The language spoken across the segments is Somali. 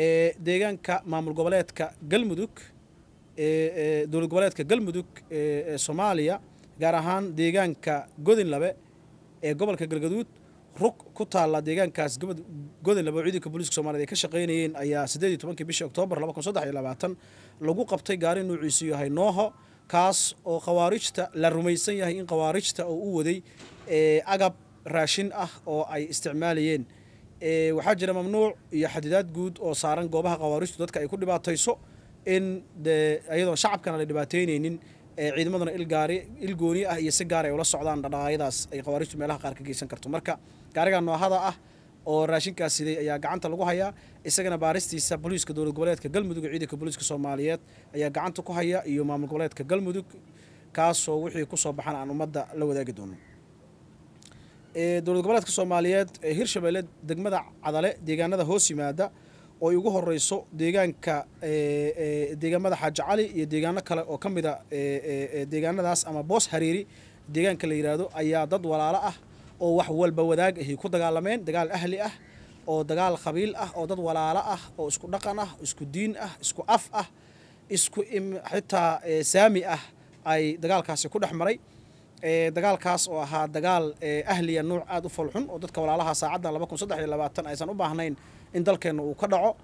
ee deegaanka maamul goboleedka galmudug dowlad goboleedka galmudug ee soomaaliya gaar ahaan deegaanka godinlabe ee gobolka galgaduud rug ku taalla deegaankaas godinlabe oo ciidanka booliiska soomaaliyed ay ka shaqaynayeen ayaa siddeed iyo tobankii bishii oktoobar laba kun saddex iyo labaatan lagu qabtay gaari nuuciisu yahay nooho kaas oo khawaarijta la rumaysan yahay in khawaarijta oo u waday agab raashin ah oo ay isticmaalayeen Eh, waxaa jira mamnuuc iyo xadidaad guud oo saaran goobaha khawaaristu dadka ay ku dhibaatayso in iyadoo shacabkana la dhibaateyneynin eh, ciidamadana ilgooni ah iyo si gaar ah ay ula socdaan dhadhaayadaas ay khawaaristu meelaha qaar ka geysan karto marka gaariga noohada ah oo raashinkaas siday ayaa gacanta lagu hayaa isagana baaristiisa boliiska dowlad goboleedka galmudug iyo ciidanka boliiska soomaaliyeed ayaa gacanta ku haya iyo maamul goboleedka galmudug kaasoo wixii kusoo soo aan ummadda la wadaagi doono dowlad goboleedka soomaaliyeed ee hirshabeelle degmada cadale deegaanada hoos yimaada oo ugu horeyso deegaanka deegaamada xaaji cali iyo deegaano kale oo ka mida deegaanadaas ama boos hariiri deegaanka la yidhaahdo ayaa dad walaalo ah oo wax walba wadaag ahi ku dagaalameen dagaal ahli ah oo dagaal qabiil ah oo dad walaalo ah oo isku dhaqan ah isku diin ah isku af ah isku xitaa saami ah ay dagaalkaasi ku dhex maray dagaalkaas oo ahaa dagaal ahliya nuuc aada u folxun oo dadka walaalaha saacaddan laba kun saddex iyo labaatan aysan u baahnayn in dalkeenna uu ka dhaco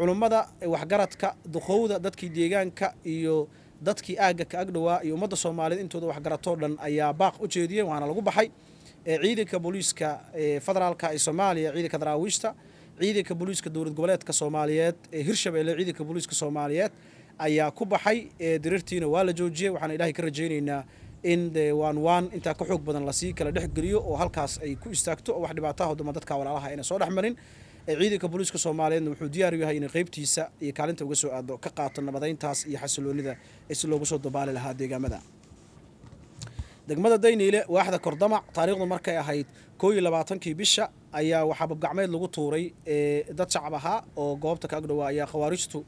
culummada waxgaradka duqowda dadkii deegaanka iyo dadkii aagga ka agdhowaa iyo ummadda soomaaliyed intooda waxgaratoo dhan ayaa baaq u jeediyey waana lagu baxay ciidanka booliiska federaalka ee soomaaliya ciidanka daraawiishta ciidanka booliiska dowlad goboleedka soomaaliyeed ee hirshabeelle ciidanka booliiska soomaaliyeed ayaa ku baxay diriirtiina waa la joojiyey waxaana ilaahay ka rajaynaynaa in de waan intaa ka xoog badan lasii kala dhexgeliyo oo halkaas ay ku istaagto oo wax dhibaataha duma dadka walaalaha ayna soo dhex marin ciidanka booliiska soomaaliyeedna wuxuu diyaar u yahay inay qeybtiisa iyo kaalinta uga soo aado ka qaato nabadayntaas iyo xasiloonida si loogu soo dabaali lahaa deegaamada degmada dayniile waaxda kordamac taariikhdu markay ahayd koo iyo labaatankii bisha ayaa waxaa babgacmeed lagu tuuray dad shacab ahaa oo goobta ka agdhowaa ayaa khawaarijtu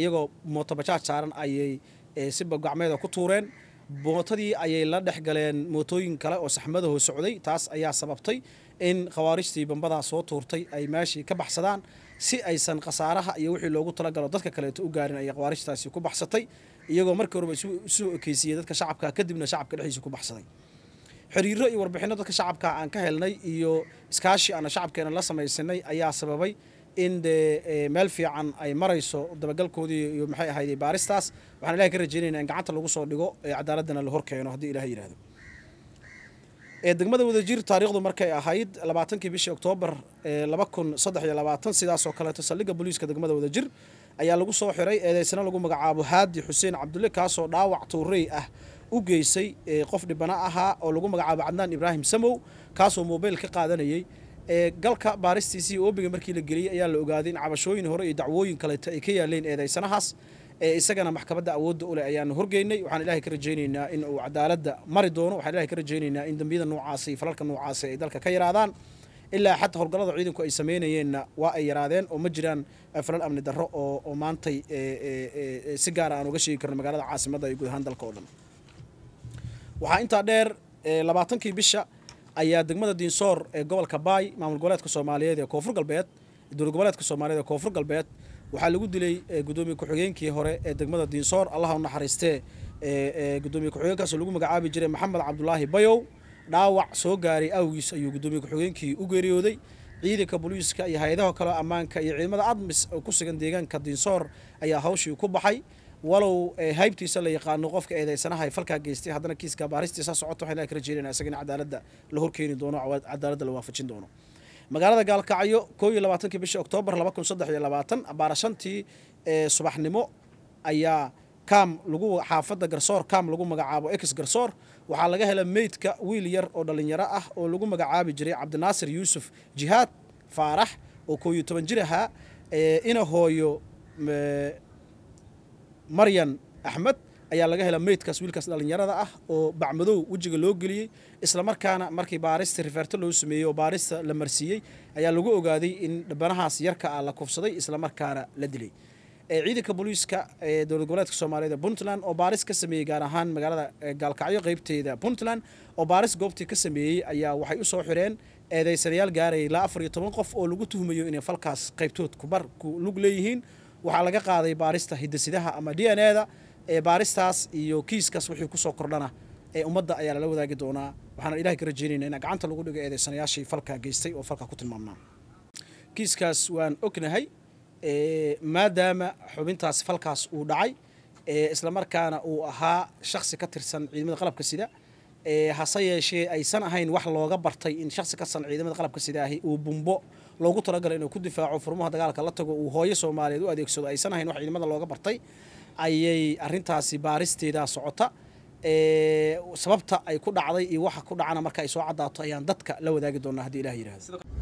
iyagoo mootobajaaj saaran ayay si babgacmeeda ku tuureen bootadii ayay la dhex galeen mootooyin kale oo saxmadahu socday taas ayaa sababtay in khawaarijtii bambadaa soo tuurtay ay meeshii ka baxsadaan si aysan khasaaraha iyo wixii loogu talagalo dadka kaleeto u gaarin ayay khawaarijtaasi ku baxsatay iyagoo markii horeba isu ekeysiiyey dadka shacabka kadibna shacabka dhexdiisa ku baxsaday xiriiro iyo warbixinno dadka shacabka aan ka helnay iyo iskaashi aana shacabkeena la samaysanay ayaa sababay in dee eh, meel fiican ay marayso dabagalkoodii iyo maxay ahayd baaristaas waxaan ilahay ka rajaynayna in gacanta lagu soo dhigo ee cadaaladana la horkeeno haddii ilahay yidhahdo eh, degmada wadajir taarikhdu markay ahayd labaatankii bishii oktoobar eh, laba kun saddex iyo labaatan sidaasoo kaleeto saldhigga boliiska degmada wadajir ayaa lagu soo xiray eedeysna lagu magacaabo haadi xuseen cabdulle kaasoo dhaawac tuurey ah u geysay qof dhibana ahaa oo lagu magacaabo cadnaan ibraahim samow kaasoo mobayl ka qaadanayey galka baaristiisii oobiga markii la geliyey ayaa la ogaaday in cabashooyin hore iyo dacwooyin kaleeto ay ka yaaleen eedaysanahaas isagana maxkamadda awoodda u leh ayaanu horgeynay waxaan ilahay ka rajaynaynaa in uu cadaaladda mari doono waxaan ilahay ka rajaynaynaa in dembiyada noocaasi falalka noocaasi ay dalka ka yaraadaan ilaa xataa howlgallada ciidanku ay samaynayeenna waa ay yaraadeen oo ma jiraan falal amni darro oo oo maantay si gaara ah aan uga sheegi karno magaalada caasimadda iyo guud ahaan dalka oo dhan waxaa intaa dheer labaatankii bisha ayaa degmada diinsoor ee gobolka baay maamul goboleedka soomaaliyeed ee koonfur galbeed dowlad goboleedka soomaaliyeed ee koonfur galbeed waxaa lagu dilay eh, guddoomiye ku-xigeenkii hore ee degmada diinsoor allaha u naxariistee eh, eh, guddoomiye ku-xigeenkaasoo lagu magacaabi jiray maxamed cabdulaahi bayow dhaawac soo gaaray awgiis ayuu guddoomiye ku-xigeenkii u geeriyooday ciidanka boliiska iyo hay-adaho kale ammaanka iyo ciidamada admis oo ku sugan deegaanka diinsoor ayaa hawshii ku baxay walow haybtiisa eh, la yaqaano qofka eedeysanaha falkaa geystay haddana kiiska baaristiisa socota waxay kala jeedina isagana cadaaladda la horkeeni doono cadaaladda la waafajin doono magaalada gaalkacyo koo iyo labaatanki bisha oktoobar laba kun saddex iyo labaatan abaara eh, subaxnimo ayaa kaam lagu xaafadda garsoor kaam lagu magacaabo ex garsoor waxaa laga hela meydka wiil yar oo dhallinyaro ah oo lagu magacaabi jiray cabdinaasir yuusuf jihaad faarax oo koo iyo toban jir ahaa eh, ina hooyo maryan axmed ayaa laga hela meydkaas wiilkaas dhallinyarada ah oo bacmadow wejiga loo geliyey islamarkaana markii baarista riferto loo sameeyey oo baarista la marsiiyey ayaa lagu ogaaday in dhabanahaas yarka ah la kufsaday islamarkaana la dilay ciidanka booliiska ee dowlad goboleedka soomaaliyeed ee puntland oo baaris ka sameeyey gaar ahaan magaalada gaalkacyo qaybteeda puntland oo baaris goobtii ka sameeyey ayaa waxay usoo xireen eedaysanayaal gaarayay ilaa afar iyo toban qof oo lagu tuhmayo inay falkaas qaybtood kubar ku lug leeyihiin waxaa laga qaaday baarista hidasidaha ama d n eda ee baaristaas iyo kiiskaas wixii kusoo kordhana ee ummadda ayaa lala wadaagi doonaa waxaana ilahay ka rajeynayna inaa gacanta lagu dhigo eedeysanayaashii falkaa geystay oo falkaa ku tilmaamnaa kiiskaas waan ognahay maadaama xubintaas falkaas uu dhacay islamarkaana uu ahaa shaksi ka tirsan ciidamada qalabka sida hase yeeshee aysan ahayn wax looga bartay in shaksi kasan ciidamada qalabka sidaahi uu bumbo loogu talagalay inuu ku difaaco furmaha dagaalka la tago uu hooyo soomaaliyeed u adeegsado aysan ahayn wax ciidamada looga bartay ayay arintaasi baaristeedaa socota sababta ay ku dhacday iyo waxa ku dhacana marka ay soo caddaato ayaan dadka la wadaagi doonaa haddii ilaah yidhahdo